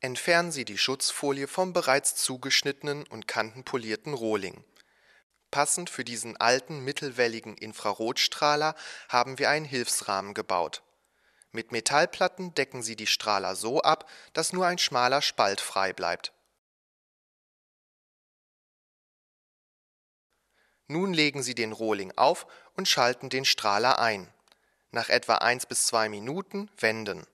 Entfernen Sie die Schutzfolie vom bereits zugeschnittenen und kantenpolierten Rohling. Passend für diesen alten mittelwelligen Infrarotstrahler haben wir einen Hilfsrahmen gebaut. Mit Metallplatten decken Sie die Strahler so ab, dass nur ein schmaler Spalt frei bleibt. Nun legen Sie den Rohling auf und schalten den Strahler ein. Nach etwa 1 bis 2 Minuten wenden.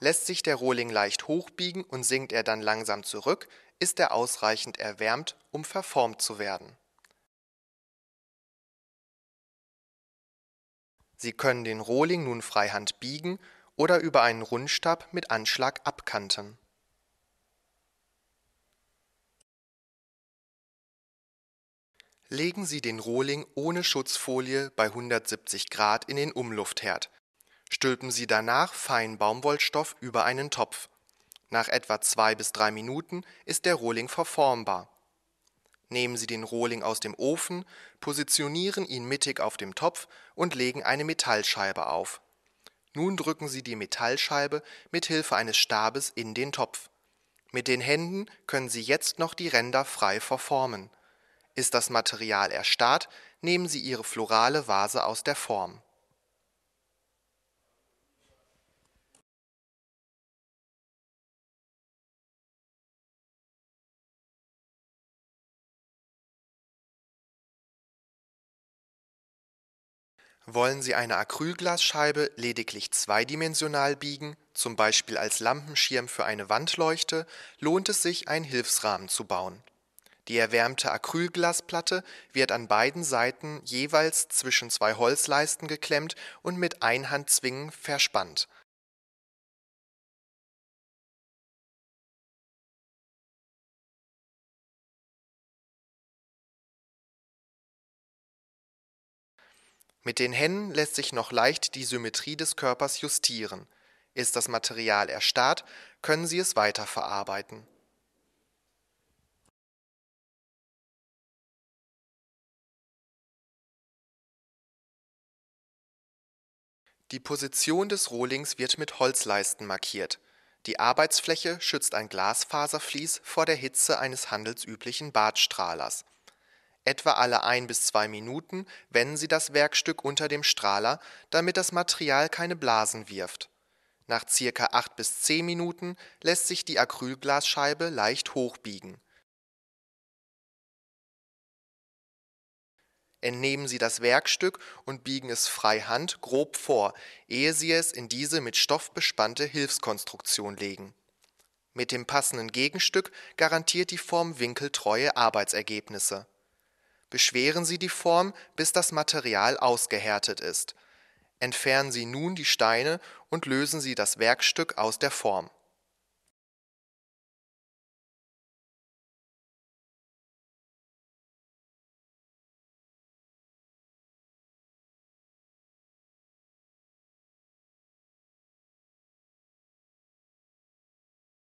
Lässt sich der Rohling leicht hochbiegen und sinkt er dann langsam zurück, ist er ausreichend erwärmt, um verformt zu werden. Sie können den Rohling nun freihand biegen oder über einen Rundstab mit Anschlag abkanten. Legen Sie den Rohling ohne Schutzfolie bei 170 Grad in den Umluftherd, Stülpen Sie danach feinen Baumwollstoff über einen Topf. Nach etwa zwei bis drei Minuten ist der Rohling verformbar. Nehmen Sie den Rohling aus dem Ofen, positionieren ihn mittig auf dem Topf und legen eine Metallscheibe auf. Nun drücken Sie die Metallscheibe mit Hilfe eines Stabes in den Topf. Mit den Händen können Sie jetzt noch die Ränder frei verformen. Ist das Material erstarrt, nehmen Sie Ihre florale Vase aus der Form Wollen Sie eine Acrylglasscheibe lediglich zweidimensional biegen, zum Beispiel als Lampenschirm für eine Wandleuchte, lohnt es sich, einen Hilfsrahmen zu bauen. Die erwärmte Acrylglasplatte wird an beiden Seiten jeweils zwischen zwei Holzleisten geklemmt und mit Einhandzwingen verspannt Mit den Händen lässt sich noch leicht die Symmetrie des Körpers justieren. Ist das Material erstarrt, können Sie es weiterverarbeiten. Die Position des Rohlings wird mit Holzleisten markiert. Die Arbeitsfläche schützt ein Glasfaservlies vor der Hitze eines handelsüblichen Badstrahlers etwa alle ein bis zwei Minuten wenden Sie das Werkstück unter dem Strahler, damit das Material keine Blasen wirft. Nach circa acht bis zehn Minuten lässt sich die Acrylglasscheibe leicht hochbiegen. Entnehmen Sie das Werkstück und biegen es freihand grob vor, ehe Sie es in diese mit Stoff bespannte Hilfskonstruktion legen. Mit dem passenden Gegenstück garantiert die Form winkeltreue Arbeitsergebnisse Beschweren Sie die Form, bis das Material ausgehärtet ist. Entfernen Sie nun die Steine und lösen Sie das Werkstück aus der Form